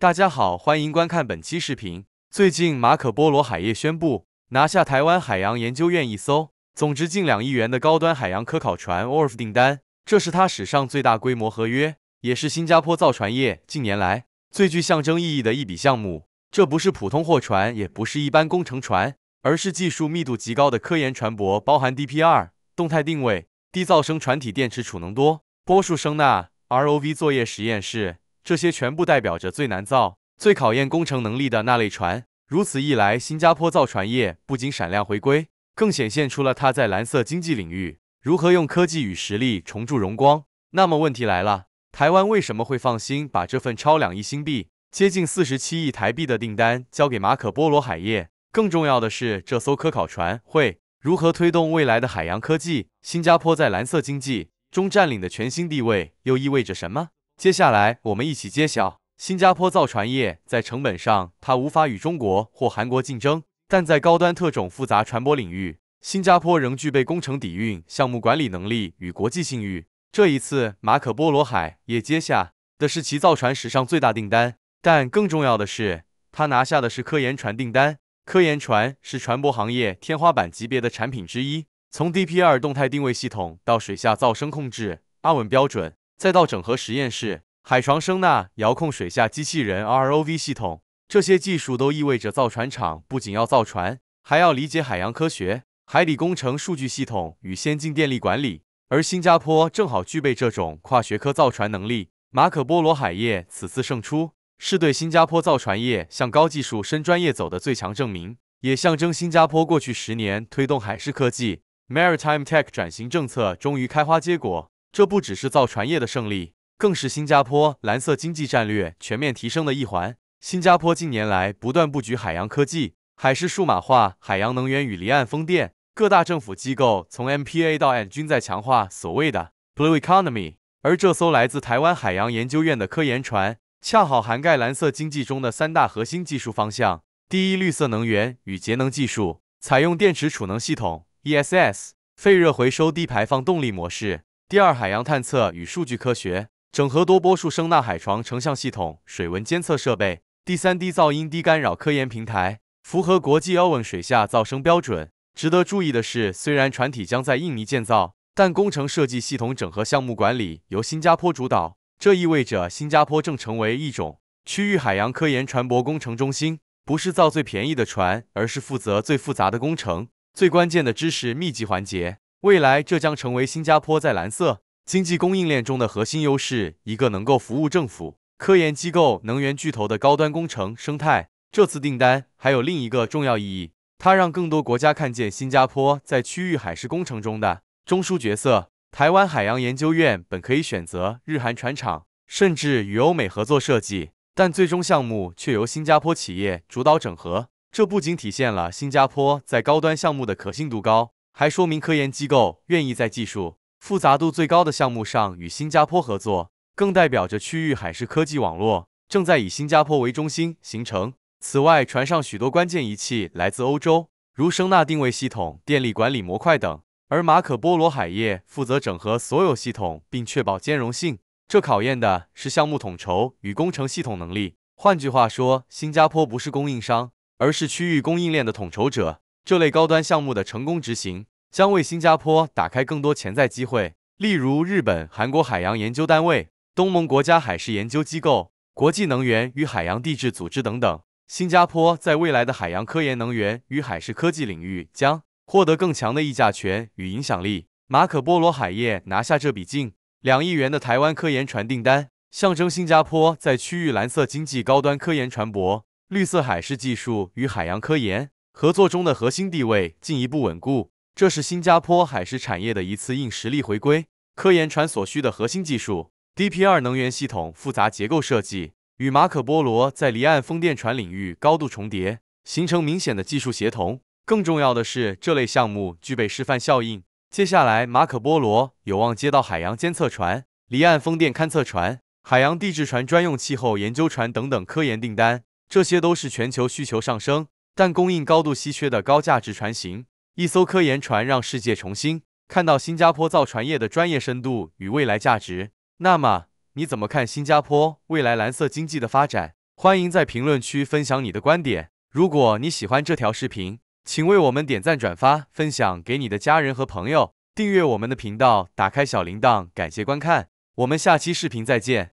大家好，欢迎观看本期视频。最近，马可波罗海业宣布拿下台湾海洋研究院一艘总值近两亿元的高端海洋科考船 Orf 订单，这是他史上最大规模合约，也是新加坡造船业近年来最具象征意义的一笔项目。这不是普通货船，也不是一般工程船，而是技术密度极高的科研船舶，包含 d p r 动态定位、低噪声船体、电池储能多波束声呐、ROV 作业实验室。这些全部代表着最难造、最考验工程能力的那类船。如此一来，新加坡造船业不仅闪亮回归，更显现出了它在蓝色经济领域如何用科技与实力重铸荣光。那么问题来了：台湾为什么会放心把这份超两亿新币、接近四十七亿台币的订单交给马可波罗海业？更重要的是，这艘科考船会如何推动未来的海洋科技？新加坡在蓝色经济中占领的全新地位又意味着什么？接下来，我们一起揭晓：新加坡造船业在成本上，它无法与中国或韩国竞争；但在高端特种复杂船舶领域，新加坡仍具备工程底蕴、项目管理能力与国际信誉。这一次，马可波罗海也接下的是其造船史上最大订单，但更重要的是，他拿下的是科研船订单。科研船是船舶行业天花板级别的产品之一，从 DPR 动态定位系统到水下噪声控制、阿稳标准。再到整合实验室、海床声呐、遥控水下机器人 （ROV） 系统，这些技术都意味着造船厂不仅要造船，还要理解海洋科学、海底工程、数据系统与先进电力管理。而新加坡正好具备这种跨学科造船能力。马可波罗海业此次胜出，是对新加坡造船业向高技术、深专业走的最强证明，也象征新加坡过去十年推动海事科技 （Maritime Tech） 转型政策终于开花结果。这不只是造船业的胜利，更是新加坡蓝色经济战略全面提升的一环。新加坡近年来不断布局海洋科技、海事数码化、海洋能源与离岸风电。各大政府机构从 MPA 到 N 均在强化所谓的 Blue Economy。而这艘来自台湾海洋研究院的科研船，恰好涵盖蓝色经济中的三大核心技术方向：第一，绿色能源与节能技术，采用电池储能系统 （ESS）、废热回收低排放动力模式。第二，海洋探测与数据科学，整合多波束声呐、海床成像系统、水文监测设备；第三，低噪音、低干扰科研平台，符合国际 Ocean 水下噪声标准。值得注意的是，虽然船体将在印尼建造，但工程设计、系统整合、项目管理由新加坡主导。这意味着新加坡正成为一种区域海洋科研船舶工程中心，不是造最便宜的船，而是负责最复杂的工程、最关键的知识密集环节。未来，这将成为新加坡在蓝色经济供应链中的核心优势，一个能够服务政府、科研机构、能源巨头的高端工程生态。这次订单还有另一个重要意义，它让更多国家看见新加坡在区域海事工程中的中枢角色。台湾海洋研究院本可以选择日韩船厂，甚至与欧美合作设计，但最终项目却由新加坡企业主导整合。这不仅体现了新加坡在高端项目的可信度高。还说明科研机构愿意在技术复杂度最高的项目上与新加坡合作，更代表着区域海事科技网络正在以新加坡为中心形成。此外，船上许多关键仪器来自欧洲，如声纳定位系统、电力管理模块等，而马可波罗海业负责整合所有系统并确保兼容性。这考验的是项目统筹与工程系统能力。换句话说，新加坡不是供应商，而是区域供应链的统筹者。这类高端项目的成功执行，将为新加坡打开更多潜在机会，例如日本、韩国海洋研究单位、东盟国家海事研究机构、国际能源与海洋地质组织等等。新加坡在未来的海洋科研、能源与海事科技领域，将获得更强的议价权与影响力。马可波罗海业拿下这笔近两亿元的台湾科研船订单，象征新加坡在区域蓝色经济、高端科研船舶、绿色海事技术与海洋科研。合作中的核心地位进一步稳固，这是新加坡海事产业的一次硬实力回归。科研船所需的核心技术，D P 二能源系统复杂结构设计，与马可波罗在离岸风电船领域高度重叠，形成明显的技术协同。更重要的是，这类项目具备示范效应。接下来，马可波罗有望接到海洋监测船、离岸风电勘测船、海洋地质船专用气候研究船等等科研订单，这些都是全球需求上升。但供应高度稀缺的高价值船型，一艘科研船让世界重新看到新加坡造船业的专业深度与未来价值。那么你怎么看新加坡未来蓝色经济的发展？欢迎在评论区分享你的观点。如果你喜欢这条视频，请为我们点赞、转发、分享给你的家人和朋友，订阅我们的频道，打开小铃铛。感谢观看，我们下期视频再见。